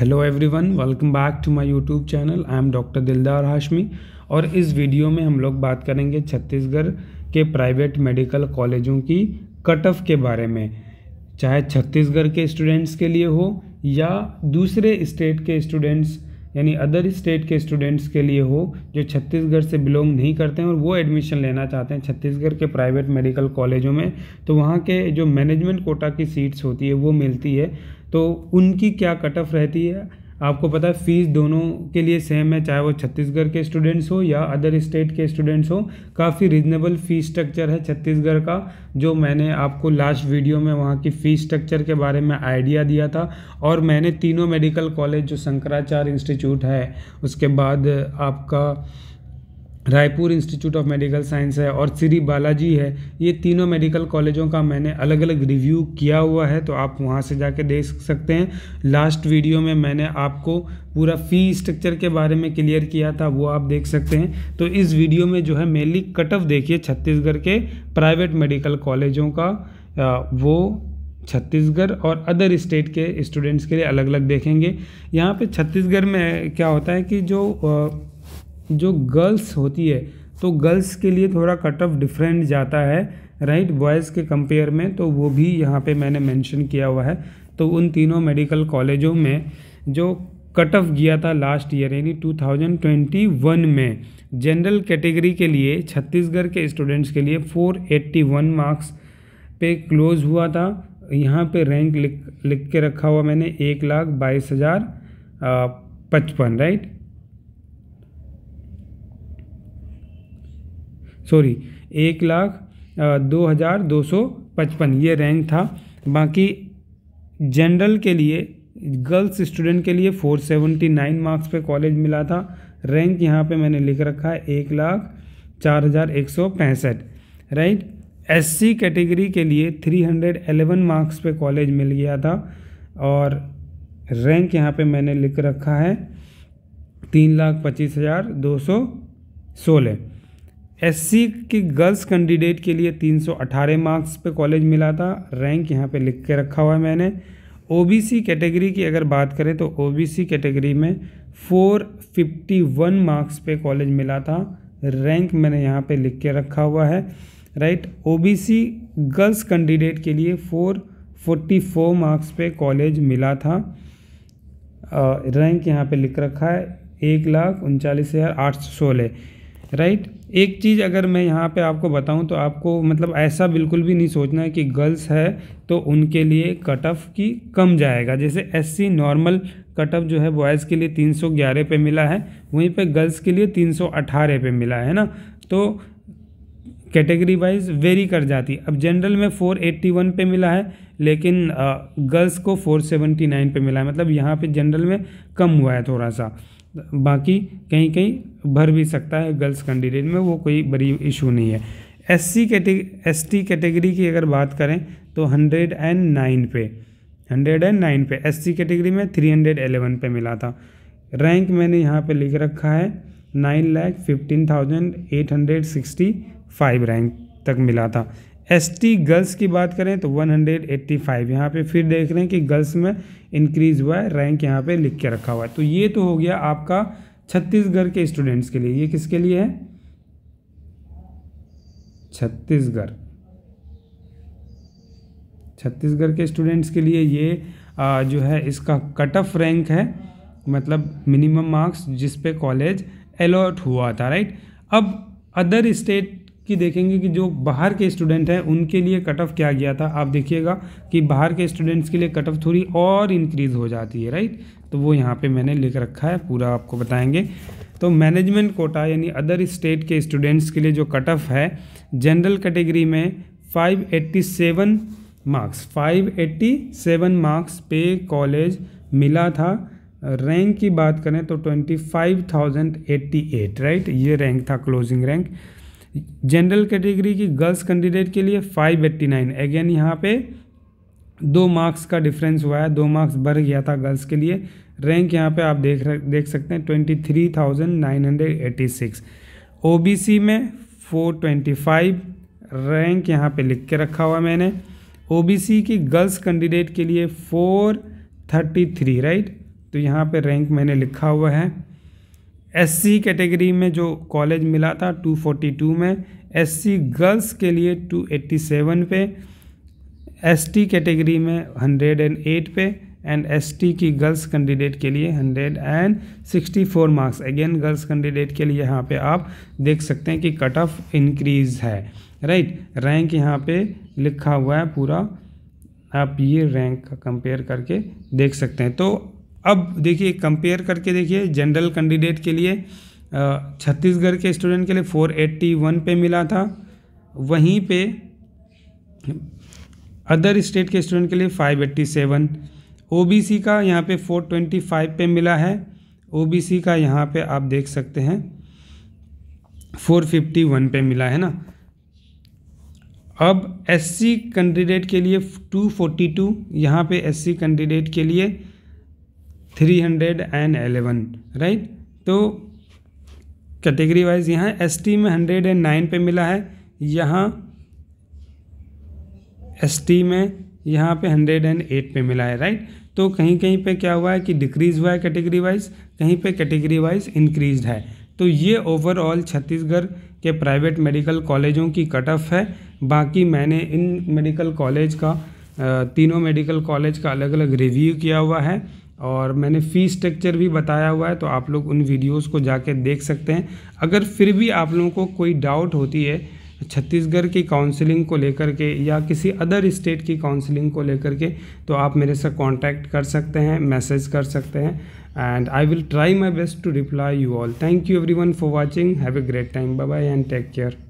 hello everyone welcome back to my YouTube channel I am doctor Dildar Hashmi और इस video में हम लोग बात करेंगे छत्तीसगढ़ के प्राइवेट मेडिकल कॉलेजों की कट ऑफ के बारे में चाहे छत्तीसगढ़ के स्टूडेंट्स के लिए हो या दूसरे स्टेट के स्टूडेंट्स यानी अदर स्टेट के स्टूडेंट्स के लिए हो जो छत्तीसगढ़ से बिलोंग नहीं करते हैं और वो एडमिशन लेना चाहते हैं छत्तीसगढ़ के प्राइवेट मेडिकल कॉलेजों में तो वहाँ के जो मैनेजमेंट कोटा की सीट्स होती है वो मिलती है तो उनकी क्या कट ऑफ रहती है आपको पता है फ़ीस दोनों के लिए सेम है चाहे वो छत्तीसगढ़ के स्टूडेंट्स हो या अदर स्टेट के स्टूडेंट्स हो काफ़ी रीजनेबल फ़ीस स्ट्रक्चर है छत्तीसगढ़ का जो मैंने आपको लास्ट वीडियो में वहाँ की फ़ीस स्ट्रक्चर के बारे में आइडिया दिया था और मैंने तीनों मेडिकल कॉलेज जो शंकराचार्य इंस्टीट्यूट है उसके बाद आपका Raipur institute of medical science है और श्री बालाजी है ये तीनों मेडिकल कॉलेजों का मैंने अलग अलग रिव्यू किया हुआ है तो आप वहाँ से जाके देख सकते हैं लास्ट वीडियो में मैंने आपको पूरा फ़ी स्ट्रक्चर के बारे में क्लियर किया था वो आप देख सकते हैं तो इस वीडियो में जो है मेनली कट ऑफ देखिए छत्तीसगढ़ के प्राइवेट मेडिकल कॉलेजों का वो छत्तीसगढ़ और अदर स्टेट के स्टूडेंट्स के लिए अलग अलग देखेंगे यहाँ पे छत्तीसगढ़ में क्या होता है कि जो जो गर्ल्स होती है तो गर्ल्स के लिए थोड़ा कट ऑफ डिफरेंट जाता है राइट बॉयज़ के कंपेयर में तो वो भी यहाँ पे मैंने मेंशन किया हुआ है तो उन तीनों मेडिकल कॉलेजों में जो कट ऑफ गया था लास्ट ईयर यानी 2021 में जनरल कैटेगरी के लिए छत्तीसगढ़ के स्टूडेंट्स के लिए 481 मार्क्स पे क्लोज़ हुआ था यहाँ पे रैंक लिख लिख के रखा हुआ मैंने एक लाख बाईस हज़ार पचपन राइट सॉरी एक लाख दो हज़ार दो सौ पचपन ये रैंक था बाकी जनरल के लिए गर्ल्स स्टूडेंट के लिए फोर सेवेंटी नाइन मार्क्स पे कॉलेज मिला था रैंक यहाँ पे मैंने लिख रखा है एक लाख चार हज़ार एक सौ पैंसठ राइट एससी कैटेगरी के लिए थ्री हंड्रेड एलेवन मार्क्स पे कॉलेज मिल गया था और रैंक यहाँ पे मैंने लिख रखा है तीन लाख पच्चीस हज़ार दो सौ सोलह एससी की गर्ल्स कैंडिडेट के लिए 318 मार्क्स पे कॉलेज मिला था रैंक यहाँ पे लिख के रखा हुआ है मैंने ओबीसी कैटेगरी की अगर बात करें तो ओबीसी कैटेगरी में 451 मार्क्स पे कॉलेज मिला था रैंक मैंने यहाँ पे लिख के रखा हुआ है राइट ओबीसी गर्ल्स कैंडिडेट के लिए 444 मार्क्स पे कॉलेज मिला था रैंक यहाँ पर लिख रखा है एक लाख उनचालीस हज़ार आठ सौ सोलह राइट एक चीज़ अगर मैं यहाँ पे आपको बताऊँ तो आपको मतलब ऐसा बिल्कुल भी नहीं सोचना है कि गर्ल्स है तो उनके लिए कट ऑफ की कम जाएगा जैसे एससी नॉर्मल कट ऑफ जो है बॉयज़ के लिए 311 पे मिला है वहीं पे गर्ल्स के लिए 318 पे मिला है ना तो कैटेगरी वाइज वेरी कर जाती अब जनरल में 481 पे मिला है लेकिन गर्ल्स को 479 पे मिला है मतलब यहाँ पे जनरल में कम हुआ है थोड़ा सा बाकी कहीं कहीं भर भी सकता है गर्ल्स कैंडिडेट में वो कोई बड़ी इशू नहीं है S C category S T category की अगर बात करें तो हंड्रेड एंड नाइन पे हंड्रेड एंड नाइन पे एस सी कैटेगरी में थ्री हंड्रेड एलेवन पे मिला था रैंक मैंने यहाँ पे लिख रखा है nine lakh fifteen thousand eight hundred sixty five rank तक मिला था एसटी गर्ल्स की बात करें तो 185 यहाँ पे फिर देख रहे हैं कि गर्ल्स में इंक्रीज हुआ है रैंक यहाँ पे लिख के रखा हुआ है तो ये तो हो गया आपका छत्तीसगढ़ के स्टूडेंट्स के लिए ये किसके लिए है छत्तीसगढ़ छत्तीसगढ़ के स्टूडेंट्स के लिए ये आ, जो है इसका कट ऑफ रैंक है मतलब मिनिमम मार्क्स जिसपे कॉलेज अलॉट हुआ था राइट अब अदर स्टेट कि देखेंगे कि जो बाहर के स्टूडेंट हैं उनके लिए कट ऑफ क्या गया था आप देखिएगा कि बाहर के स्टूडेंट्स के लिए कट ऑफ थोड़ी और इंक्रीज़ हो जाती है राइट तो वो यहाँ पे मैंने लिख रखा है पूरा आपको बताएंगे तो मैनेजमेंट कोटा यानी अदर स्टेट के स्टूडेंट्स के लिए जो कट ऑफ है जनरल कैटेगरी में 587 मार्क्स 587 मार्क्स पे कॉलेज मिला था रैंक की बात करें तो 25,088 राइट ये रैंक था क्लोजिंग रैंक जनरल कैटेगरी की गर्ल्स कैंडिडेट के लिए फाइव एट्टी नाइन अगेन यहाँ पे दो मार्क्स का डिफरेंस हुआ है दो मार्क्स बढ़ गया था गर्ल्स के लिए रैंक यहाँ पे आप देख देख सकते हैं twenty three thousand nine hundred eighty six O B C में फोर ट्वेंटी फाइव रैंक यहाँ पे लिख के रखा हुआ मैंने ओ बी सी की गर्ल्स कैंडिडेट के लिए फोर थर्टी थ्री राइट तो यहाँ पे रैंक मैंने लिखा हुआ है एससी कैटेगरी में जो कॉलेज मिला था 242 में एससी गर्ल्स के लिए 287 पे एसटी कैटेगरी में 108 पे एंड एसटी की गर्ल्स कैंडिडेट के लिए 164 मार्क्स अगेन गर्ल्स कैंडिडेट के लिए यहाँ पे आप देख सकते हैं कि कट ऑफ इंक्रीज है राइट रैंक यहाँ पे लिखा हुआ है पूरा आप ये रैंक का कंपेयर करके देख सकते हैं तो अब देखिए कंपेयर करके देखिए जनरल कैंडिडेट के लिए छत्तीसगढ़ के स्टूडेंट के लिए फोर एट्टी वन पे मिला था वहीं पे अदर स्टेट के स्टूडेंट के लिए फाइव एट्टी सेवन ओबीसी का यहाँ पे फोर ट्वेंटी फाइव पे मिला है ओबीसी का यहाँ पे आप देख सकते हैं फोर फिफ्टी वन पे मिला है ना अब एससी कैंडिडेट के लिए टू फोर्टी टू यहाँ पर एस कैंडिडेट के लिए three hundred and eleven right तो कैटेगरी वाइज यहाँ एस टी में हंड्रेड एंड नाइन पे मिला है यहाँ एस टी में यहाँ पे हंड्रेड एंड एट पे मिला है राइट तो कहीं कहीं पे क्या हुआ है कि डिक्रीज हुआ है कैटेगरी वाइज कहीं पे कैटेगरी वाइज इंक्रीज है तो ये ओवरऑल छत्तीसगढ़ के प्राइवेट मेडिकल कॉलेजों की कट ऑफ है बाकी मैंने इन मेडिकल कॉलेज का तीनों मेडिकल कॉलेज का अलग अलग रिव्यू किया हुआ है और मैंने फ़ी स्ट्रक्चर भी बताया हुआ है तो आप लोग उन वीडियोस को जाके देख सकते हैं अगर फिर भी आप लोगों को कोई डाउट होती है छत्तीसगढ़ की काउंसलिंग को लेकर के या किसी अदर स्टेट की काउंसलिंग को लेकर के तो आप मेरे से कांटेक्ट कर सकते हैं मैसेज कर सकते हैं and I will try my best to reply you all thank you everyone for watching have a great time bye bye and take care